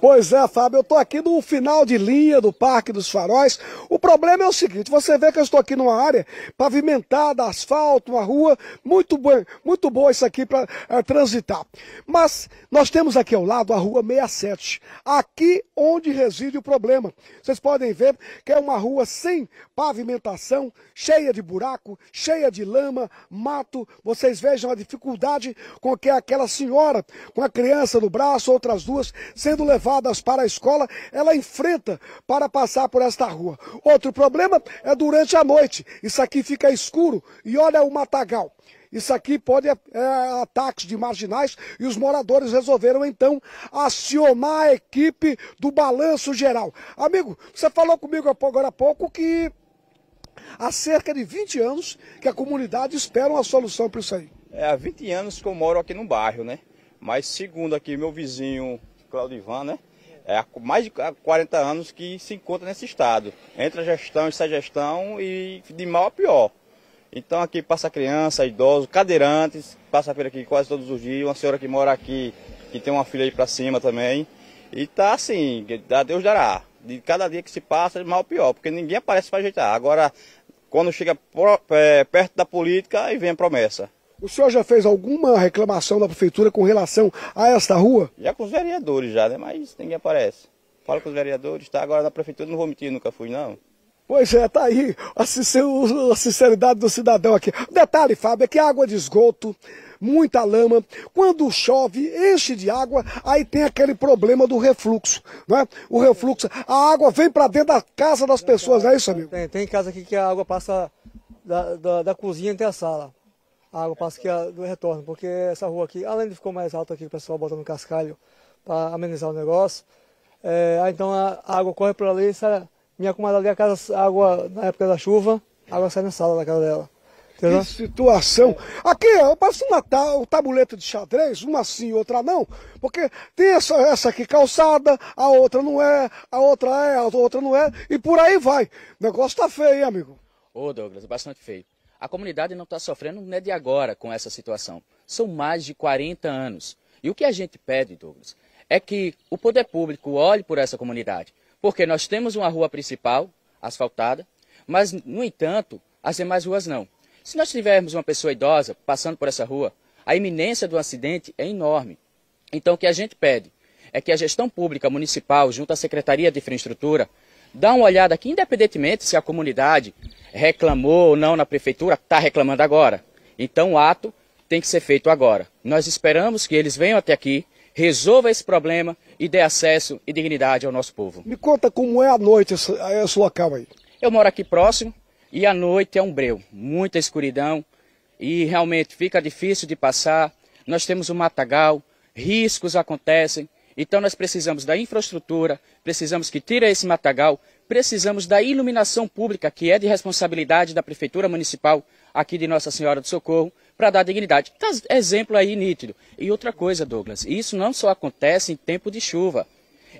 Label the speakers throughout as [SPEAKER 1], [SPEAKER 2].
[SPEAKER 1] Pois é, Fábio, eu estou aqui no final de linha do Parque dos Faróis. O problema é o seguinte, você vê que eu estou aqui numa área pavimentada, asfalto, uma rua, muito bom, muito boa isso aqui para é, transitar. Mas nós temos aqui ao lado a rua 67, aqui onde reside o problema. Vocês podem ver que é uma rua sem pavimentação, cheia de buraco, cheia de lama, mato. Vocês vejam a dificuldade com que aquela senhora, com a criança no braço, outras duas, sendo levadas para a escola, ela enfrenta para passar por esta rua. Outro problema é durante a noite. Isso aqui fica escuro e olha o matagal. Isso aqui pode é, é ataques de marginais e os moradores resolveram então acionar a equipe do balanço geral. Amigo, você falou comigo agora há pouco que há cerca de 20 anos que a comunidade espera uma solução para isso
[SPEAKER 2] aí. É, há 20 anos que eu moro aqui no bairro, né? Mas segundo aqui meu vizinho Claudivan, né? É, há mais de 40 anos que se encontra nesse estado, entre a gestão e a gestão e de mal a pior. Então aqui passa criança, idoso, cadeirantes, passa por aqui quase todos os dias, uma senhora que mora aqui, que tem uma filha aí para cima também. E tá assim, a Deus dará. De cada dia que se passa, mal a pior, porque ninguém aparece para ajeitar. Agora, quando chega pro, é, perto da política, aí vem a promessa.
[SPEAKER 1] O senhor já fez alguma reclamação da prefeitura com relação a esta rua?
[SPEAKER 2] Já com os vereadores já, né? Mas ninguém aparece. Falo com os vereadores, tá? Agora na prefeitura não vou mentir, nunca fui não.
[SPEAKER 1] Pois é, tá aí a sinceridade do cidadão aqui. Detalhe, Fábio, é que água de esgoto, muita lama, quando chove, enche de água, aí tem aquele problema do refluxo, né? O refluxo, a água vem para dentro da casa das pessoas, não é isso, amigo? Tem, tem casa aqui que a água passa da, da, da cozinha até a sala a água passa aqui ah, do retorno, porque essa rua aqui, além de ficou mais alta aqui, o pessoal botando cascalho para amenizar o negócio, é, então a, água corre por ali, sai, minha comadre ali, a casa, a água na época da chuva, a água sai na sala da casa dela. Entendeu? Que situação. Aqui, eu passo uma ta, um tabuleto de xadrez, uma sim, outra não, porque tem essa, essa aqui calçada, a outra não é, a outra é, a outra não é, e por aí vai. O
[SPEAKER 3] negócio tá feio, hein, amigo? Ô, Douglas, é bastante feio. A comunidade não está sofrendo nem é de agora com essa situação. São mais de 40 anos. E o que a gente pede, Douglas, é que o poder público olhe por essa comunidade. Porque nós temos uma rua principal, asfaltada, mas, no entanto, as demais ruas não. Se nós tivermos uma pessoa idosa passando por essa rua, a iminência do acidente é enorme. Então, o que a gente pede é que a gestão pública municipal, junto à Secretaria de Infraestrutura, dá uma olhada aqui, independentemente se a comunidade reclamou ou não na prefeitura, está reclamando agora. Então o ato tem que ser feito agora. Nós esperamos que eles venham até aqui, resolva esse problema e dê acesso e dignidade ao nosso povo. Me
[SPEAKER 1] conta como é a noite esse, esse local aí.
[SPEAKER 3] Eu moro aqui próximo e a noite é um breu, muita escuridão e realmente fica difícil de passar. Nós temos um matagal, riscos acontecem, então nós precisamos da infraestrutura, precisamos que tire esse matagal, precisamos da iluminação pública, que é de responsabilidade da Prefeitura Municipal aqui de Nossa Senhora do Socorro, para dar dignidade. Tá exemplo aí nítido. E outra coisa, Douglas, isso não só acontece em tempo de chuva.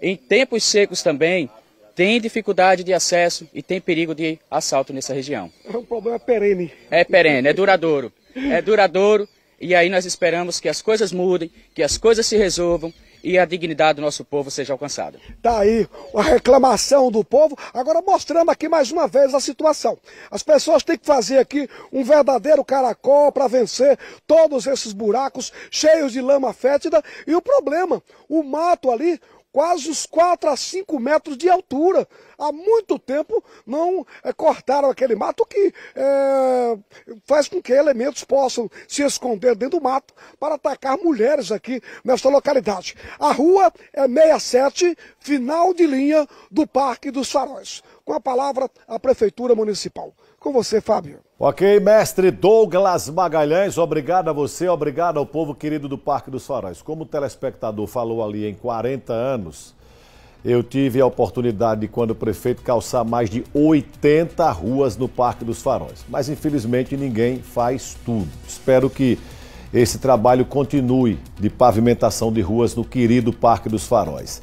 [SPEAKER 3] Em tempos secos também, tem dificuldade de acesso e tem perigo de assalto nessa região.
[SPEAKER 1] É um problema perene.
[SPEAKER 3] É perene, é duradouro. É duradouro. E aí nós esperamos que as coisas mudem, que as coisas se resolvam e a dignidade do nosso povo seja alcançada.
[SPEAKER 1] Tá aí a reclamação do povo. Agora mostrando aqui mais uma vez a situação. As pessoas têm que fazer aqui um verdadeiro caracol para vencer todos esses buracos cheios de lama fétida e o problema, o mato ali, quase os 4 a 5 metros de altura. Há muito tempo não é, cortaram aquele mato que é, faz com que elementos possam se esconder dentro do mato para atacar mulheres aqui nesta localidade. A rua é 67, final de linha do Parque dos Faróis. Com a palavra, a Prefeitura Municipal. Com você, Fábio. Ok, mestre Douglas Magalhães, obrigado a você, obrigado ao povo querido do Parque dos Faróis. Como o telespectador falou ali em 40 anos, eu tive a oportunidade, de, quando prefeito, calçar mais de 80 ruas no Parque dos Faróis. Mas, infelizmente, ninguém faz tudo. Espero que esse trabalho continue de pavimentação de ruas no querido Parque dos Faróis.